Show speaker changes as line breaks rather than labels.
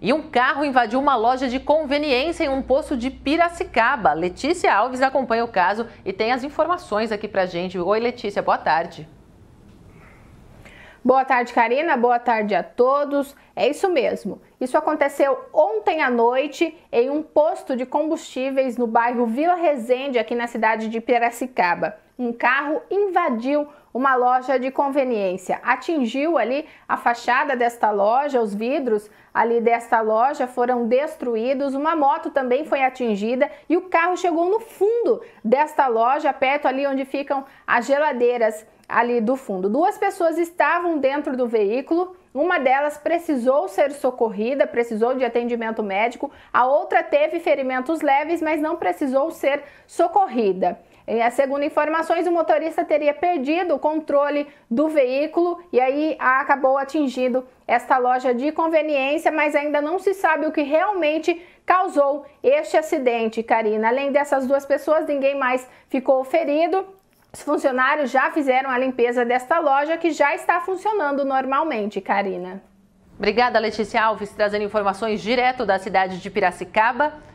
E um carro invadiu uma loja de conveniência em um posto de Piracicaba. Letícia Alves acompanha o caso e tem as informações aqui pra gente. Oi, Letícia, boa tarde.
Boa tarde, Karina. Boa tarde a todos. É isso mesmo. Isso aconteceu ontem à noite em um posto de combustíveis no bairro Vila Resende, aqui na cidade de Piracicaba. Um carro invadiu uma loja de conveniência. Atingiu ali a fachada desta loja, os vidros ali desta loja foram destruídos, uma moto também foi atingida e o carro chegou no fundo desta loja, perto ali onde ficam as geladeiras ali do fundo. Duas pessoas estavam dentro do veículo, uma delas precisou ser socorrida, precisou de atendimento médico, a outra teve ferimentos leves, mas não precisou ser socorrida. É, segundo informações, o motorista teria perdido o controle do veículo e aí acabou atingindo esta loja de conveniência, mas ainda não se sabe o que realmente causou este acidente, Karina. Além dessas duas pessoas, ninguém mais ficou ferido. Os funcionários já fizeram a limpeza desta loja que já está funcionando normalmente, Karina. Obrigada, Letícia Alves, trazendo
informações direto da cidade de Piracicaba.